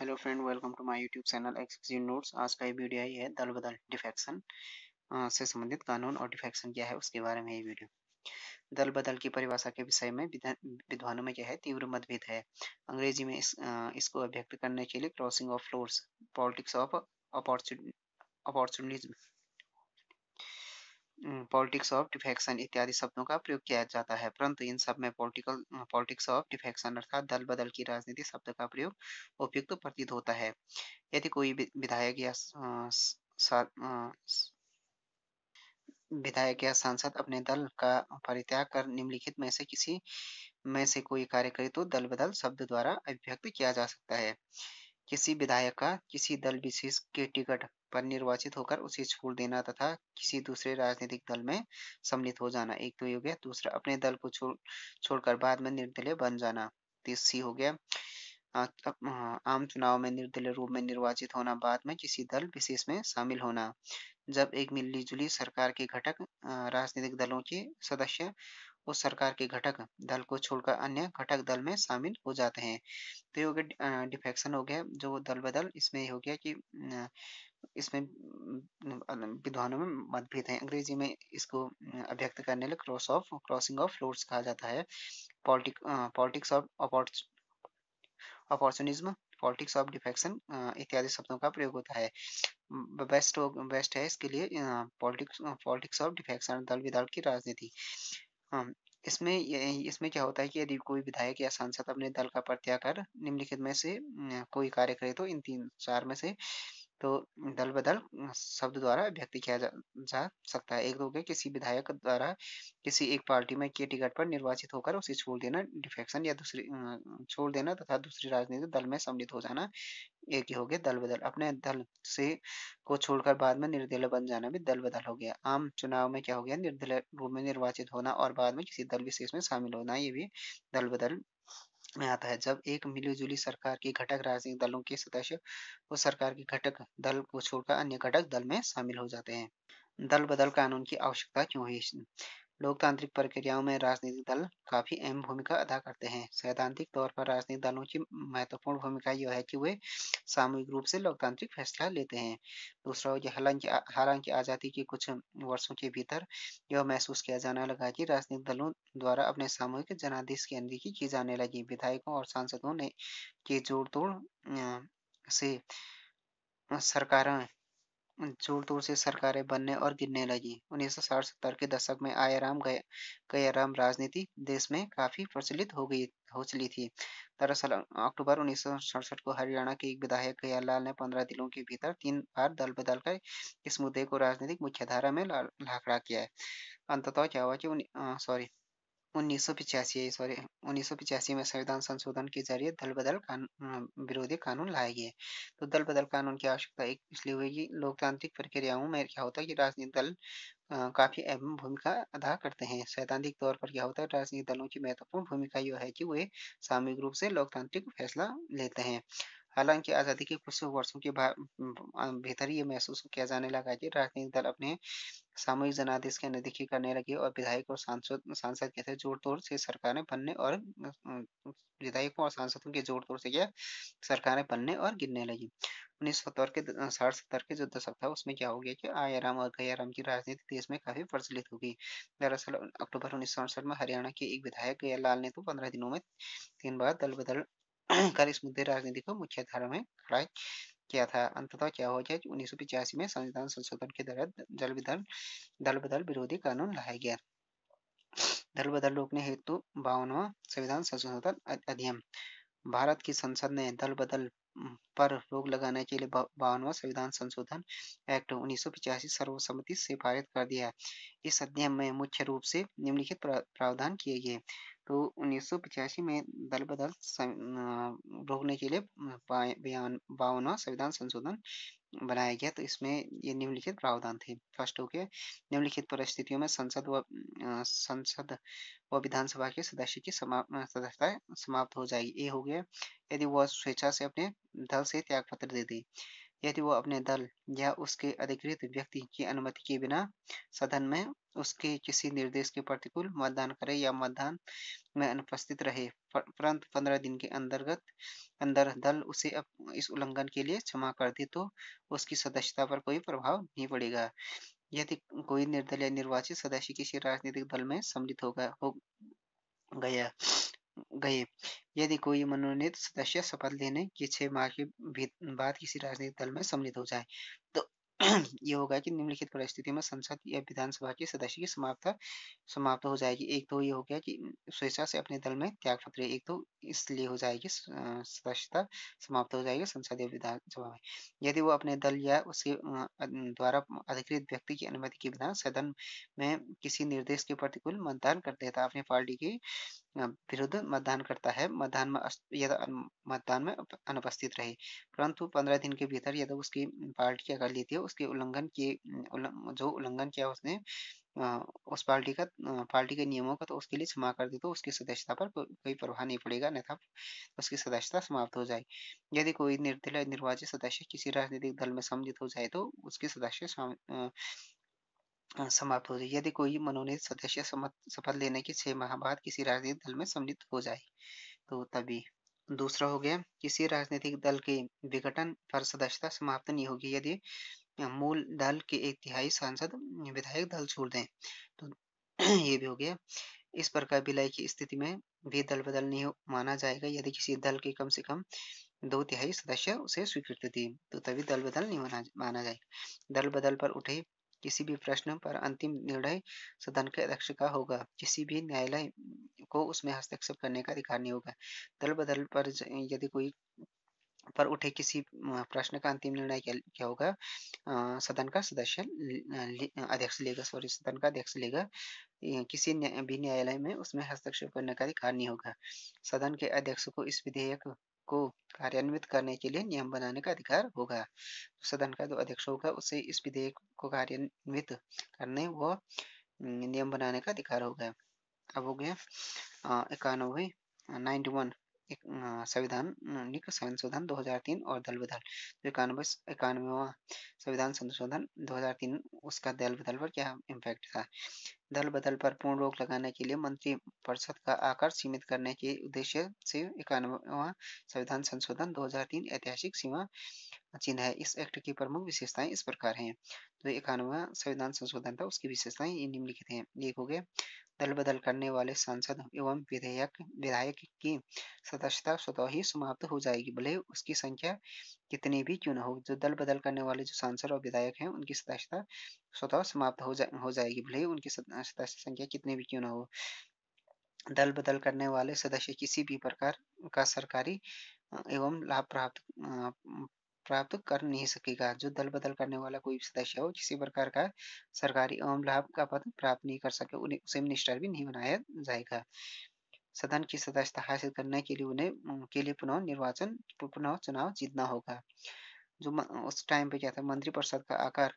hello friend welcome to my YouTube channel exclusive notes आज का ये वीडियो आई है दल बदल डिफेक्शन से संबंधित कानून और डिफेक्शन क्या है उसके बारे में ये वीडियो दल बदल की परिभाषा के विषय में विद्वानों में क्या है तीव्र मतभेद है अंग्रेजी में इस, आ, इसको अभिव्यक्त करने के लिए crossing of floors politics of opportunism politics of defection इत्यादि शब्दों का प्रयोग किया जाता है परंतु इन सब में पॉलिटिकल पॉलिटिक्स ऑफ डिफेक्शन अर्थात दल बदल की राजनीति शब्द का प्रयोग उपयुक्त तो प्रतीत होता है यदि कोई विधायक या विधायक या सांसद अपने दल का परित्याग कर निम्नलिखित में से किसी में से कोई कार्य करे तो दल बदल शब्द द्वारा अभिव्यक्त किया जा सकता है किसी विधायक का किसी दल विशेष के टिकट पर निर्वाचित होकर उसे छोड़ देना तथा किसी दूसरे राजनीतिक दल में सम्मिलित हो जाना एक तो ये हो गया दूसरा अपने दल को छोड़ छोड़कर बाद में निर्दलीय बन जाना तीसरी हो गया आम चुनाव में निर्दलीय रूप में निर्वाचित होना बाद में किसी दल विशेष में शामिल होना जब एक मिलीजुली सरकार के घटक राजनीतिक दलों के सदस्य उस सरकार के घटक दल को छोड़कर अन्य घटक दल में शामिल हो जाते हैं तो ये हो गया डिफेक्शन हो गया जो दल बदल इसमें हो गया कि इसमें विद्वानों में मतभेद है अंग्रेजी में इसको अभ्यक्त करने लगे cross of crossing of floors कहा जाता है politic politics of opportunism politics of defection इत्यादि शब्दों का प्रयोग होता है बेस्ट बेस्ट है इसके लिए पॉलिटिक्स पॉलिटिक्स ऑफ डिफेक्शन दल विदल की राजनीति इसमें इसमें क्या होता है कि यदि कोई विधायक या सांसद अपने दल का परित्याग कर निम्नलिखित में से कोई कार्य करे तो इन तीन चार में से तो दल बदल शब्द द्वारा व्यक्त किया जा, जा सकता है एक दो तो के किसी विधायक द्वारा किसी एक पार्टी में के टिकट पर निर्वाचित होकर उसे छोड़ देना डिफेक्शन या दूसरी छोड़ देना तथा दूसरी राजनीतिक दल में सम्मिलित हो जाना एक ही हो गया दल बदल अपने दल से को छोड़कर बाद में निर्दलीय बन जाना भी दल बदल हो गया आम चुनाव में क्या हो गया निर्दलीय रूप में निर्वाचित होना और बाद में किसी दल विशेष में शामिल होना ये भी दल बदल में आता है जब एक मिलीजुली सरकार के घटक राजनीतिक दलों के सदस्य उस सरकार के घटक दल को छोड़कर अन्य घटक दल में शामिल हो जाते हैं दल बदल कानून की आवश्यकता क्यों है लोकतांत्रिक प्रक्रियाओं में राजनीतिक दल काफी अहम भूमिका अदा करते हैं सैद्धांतिक तौर पर राजनीतिक दलों की महत्वपूर्ण भूमिका यह है कि वे सामूहिक रूप से लोकतांत्रिक फैसला लेते हैं दूसरा हालांकि हालांकि आज़ादी के कुछ वर्षों के भीतर यह महसूस किया जाने लगा कि राजनीतिक दलों द्वारा अपने सामूहिक जनादेश की अनदेखी की जाने लगी विधायकों और सांसदों ने के जोड़ तोड़ से सरकारें जोर दूर से सरकारें बनने और गिरने लगी उन्नीस सौ साठ सत्तर के दशक में आयाराम गयाराम राजनीति देश में काफी प्रचलित हो गई हो चली थी दरअसल अक्टूबर उन्नीस को हरियाणा के एक विधायक गयालाल ने पंद्रह दिनों के भीतर तीन बार दल बदल कर इस मुद्दे को राजनीतिक मुख्यधारा में ला, लाखड़ा किया है अंततः क्या हुआ कि सॉरी उन्नीस सॉरी उन्नीस में संविधान संशोधन के जरिए दल बदल कानून विरोधी कानून लाए गए तो दल बदल कानून की आवश्यकता एक इसलिए हुई कि लोकतांत्रिक प्रक्रियाओं में क्या होता है कि राजनीतिक दल काफी अहम भूमिका अदा करते हैं सैद्धांतिक तौर पर क्या होता है राजनीतिक दलों की महत्वपूर्ण भूमिका यह है कि वे सामूहिक रूप से लोकतांत्रिक फैसला लेते हैं हालांकि आज़ादी के कुछ वर्षों के भीतर ये महसूस किया जाने लगा कि राजनीतिक दल अपने सामूहिक जनादेश की अनदेखी करने लगे और विधायक और सांसद सांसद के जोर तोड़ से सरकारें बनने और विधायकों और सांसदों के जोर तोड़ से क्या सरकारें बनने और गिरने लगी उन्नीस सौ सत्तर के साठ सत्तर के जो दशक था उसमें क्या हो गया कि आयाराम और गयाराम की राजनीति देश में काफी प्रचलित हो गई दरअसल अक्टूबर उन्नीस सौ अड़सठ में हरियाणा के एक विधायक गया लाल ने तो पंद्रह दिनों में तीन बार दल बदल कर इस मुद्दे राजनीति को मुख्य धारा में खड़ा किया था अंततः क्या हो गया उन्नीस में संविधान संशोधन के तहत जल विधान दल बदल विरोधी कानून लाया गया दल बदल रोकने हेतु बावनवा संविधान संशोधन अधिनियम भारत की संसद ने दल बदल पर रोक लगाने के लिए बावनवा संविधान संशोधन एक्ट उन्नीस सर्वसम्मति से पारित कर दिया है इस अध्ययन में मुख्य रूप से निम्नलिखित प्रावधान किए गए तो उन्नीस में दल बदल रोकने के लिए बावनवा संविधान संशोधन बनाया गया तो इसमें ये निम्नलिखित प्रावधान थे फर्स्ट हो गया निम्नलिखित परिस्थितियों में संसद व संसद व विधानसभा के सदस्य की समाप्त समाप्त हो जाएगी ए हो गया यदि वह स्वेच्छा से अपने दल से त्याग पत्र दे दे यदि वह अपने दल या उसके अधिकृत व्यक्ति की अनुमति के बिना सदन में उसके किसी निर्देश के प्रतिकूल मतदान करे या मतदान में अनुपस्थित रहे परंतु पंद्रह दिन के अंतर्गत अंदर दल उसे अप, इस उल्लंघन के लिए क्षमा कर दे तो उसकी सदस्यता पर कोई प्रभाव नहीं पड़ेगा यदि कोई निर्दलीय निर्वाचित सदस्य किसी राजनीतिक दल में सम्मिलित होगा हो गया गए यदि कोई मनोनीत सदस्य शपथ लेने की छह माह के बाद किसी राजनीतिक दल में सम्मिलित हो जाए तो ये होगा कि निम्नलिखित परिस्थिति में संसद या विधानसभा के सदस्य की समाप्त समाप्त हो जाएगी एक तो ये हो गया कि स्वेच्छा से अपने दल में त्याग पत्र एक तो इसलिए हो जाएगी सदस्यता समाप्त हो जाएगी संसद या विधानसभा में यदि वो अपने दल या उसके द्वारा अधिकृत व्यक्ति की अनुमति के बिना सदन में किसी निर्देश के प्रतिकूल मतदान कर देता तो अपनी पार्टी के विरुद्ध मतदान करता है मतदान में मतदान में अनुपस्थित रहे परंतु पंद्रह दिन के भीतर यदि उसकी पार्टी अगर लेती है उसके उल्लंघन किए जो उल्लंघन किया उसने उस पार्टी का पार्टी के नियमों का तो उसके लिए क्षमा कर दी तो उसकी सदस्यता पर कोई प्रभाव नहीं पड़ेगा अन्यथा तो उसकी सदस्यता समाप्त हो जाए यदि कोई निर्दलीय निर्वाचित सदस्य किसी राजनीतिक दल में सम्मिलित हो जाए तो उसकी सदस्य समाप्त हो जाए यदि कोई मनोनीत सदस्य शपथ लेने के छह माह बाद किसी राजनीतिक दल में सम्मिलित हो जाए तो तभी दूसरा हो गया किसी राजनीतिक दल के विघटन पर सदस्यता समाप्त नहीं होगी यदि मूल दल के एक तिहाई सांसद विधायक दल छोड़ दें तो ये भी हो गया इस प्रकार विलय की स्थिति में भी दल बदल नहीं माना जाएगा यदि किसी दल के कम से कम दो तिहाई सदस्य उसे स्वीकृति दी तो तभी दल बदल नहीं माना माना जाएगा दल बदल पर उठे किसी भी प्रश्न पर अंतिम निर्णय सदन के अध्यक्ष का होगा किसी भी न्यायालय को उसमें हस्तक्षेप करने का अधिकार नहीं होगा दल बदल पर यदि कोई पर उठे किसी प्रश्न का अंतिम निर्णय क्या, होगा सदन का सदस्य अध्यक्ष लेगा सॉरी सदन का अध्यक्ष लेगा किसी भी न्यायालय में उसमें हस्तक्षेप करने का अधिकार नहीं होगा सदन के अध्यक्ष को इस विधेयक को कार्यान्वित करने के लिए नियम बनाने का अधिकार होगा तो सदन का जो अध्यक्ष होगा उसे इस विधेयक को कार्यान्वित करने व नियम बनाने का अधिकार होगा अब हो गया इक्यानवे नाइन्टी वन एक संविधान संशोधन 2003 और दल बदल जो इक्यानवे इक्यानवेवा संविधान संशोधन 2003 उसका दल बदल पर क्या इम्पैक्ट था दल बदल पर पूर्ण रोक लगाने के लिए मंत्री परिषद का आकार सीमित करने के उद्देश्य से इक्यानवेवा संविधान संशोधन 2003 ऐतिहासिक सीमा चिन्ह है इस एक्ट की प्रमुख विशेषताएं इस प्रकार हैं जो तो इक्यानवा संविधान संशोधन था उसकी विशेषताएं निम्नलिखित हैं एक हो गया दल बदल करने वाले सांसद एवं विधेयक विधायक की सदस्यता स्वतः ही समाप्त हो जाएगी भले उसकी संख्या कितनी भी क्यों न हो जो दल बदल करने वाले जो सांसद और विधायक हैं उनकी सदस्यता स्वतः समाप्त हो, जा, हो जाएगी भले उनकी सदस्य संख्या कितनी भी क्यों न हो दल बदल करने वाले सदस्य किसी भी प्रकार का सरकारी एवं लाभ प्राप्त प्राप्त तो कर नहीं सकेगा जो दल बदल करने वाला कोई सदस्य हो किसी प्रकार का सरकारी एवं लाभ का पद प्राप्त नहीं कर सके उन्हें उसे मिनिस्टर भी नहीं बनाया जाएगा सदन की सदस्यता हासिल करने के लिए उन्हें के लिए पुनः निर्वाचन पुनः चुनाव जीतना होगा जो उस टाइम पे क्या था मंत्रिपरिषद का आकार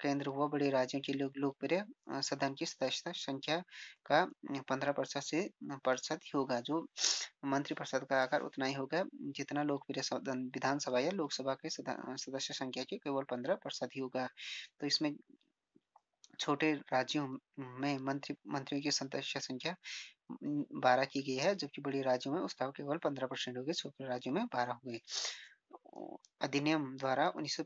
केंद्र हुआ बड़े राज्यों के लोग लोकप्रिय सदन की सदस्यता संख्या का पंद्रह प्रतिशत से प्रतिशत होगा जो मंत्रिपरिषद का आकार उतना ही होगा जितना लोकप्रिय सदन विधानसभा या लोकसभा के सदस्य संख्या के केवल पंद्रह प्रतिशत ही होगा तो इसमें छोटे राज्यों में मंत्री मंत्रियों की सदस्य संख्या बारह की गई है जबकि बड़े राज्यों में उसका केवल पंद्रह परसेंट हो गए छोटे राज्यों में बारह हो गए अधिनियम द्वारा उन्नीस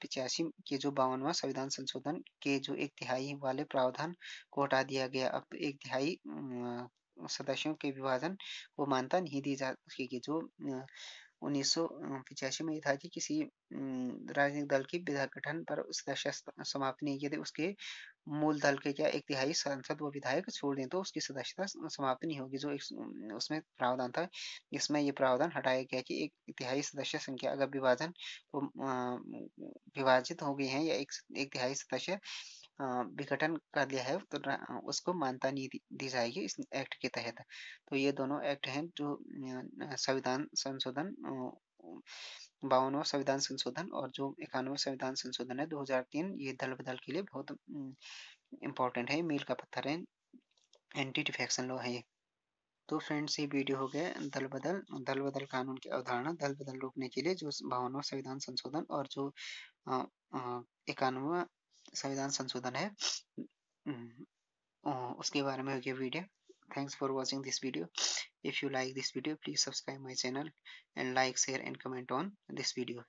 के जो बावनवा संविधान संशोधन के जो एक तिहाई वाले प्रावधान को हटा दिया गया अब एक तिहाई सदस्यों के विभाजन को मान्यता नहीं दी जा सकेगी जो उन्नीस में ये था कि किसी राजनीतिक दल की विधायक गठन पर उसका समाप्त नहीं यदि उसके मूल दल के क्या एक तिहाई सांसद व विधायक छोड़ दें तो उसकी सदस्यता समाप्त नहीं होगी जो एक उसमें प्रावधान था इसमें यह प्रावधान हटाया गया कि एक तिहाई सदस्य संख्या अगर विभाजन विभाजित हो गई है या एक, एक तिहाई सदस्य विघटन कर लिया है तो उसको मान्यता नहीं दी, जाएगी इस एक्ट के तहत तो ये दोनों एक्ट हैं जो संविधान संशोधन बावनवा संविधान संशोधन और जो इक्यानवे संविधान संशोधन है 2003 ये दल बदल के लिए बहुत इम्पोर्टेंट है मील का पत्थर है एंटी डिफेक्शन लॉ है तो फ्रेंड्स ये वीडियो हो गया दल बदल दल बदल कानून की अवधारणा दल बदल रोकने के लिए जो बावनवा संविधान संशोधन और जो इक्यानवा संविधान संशोधन है हम्म, उसके बारे में हो गया video thanks for watching this video if you like this video please subscribe my channel and like share and comment on this video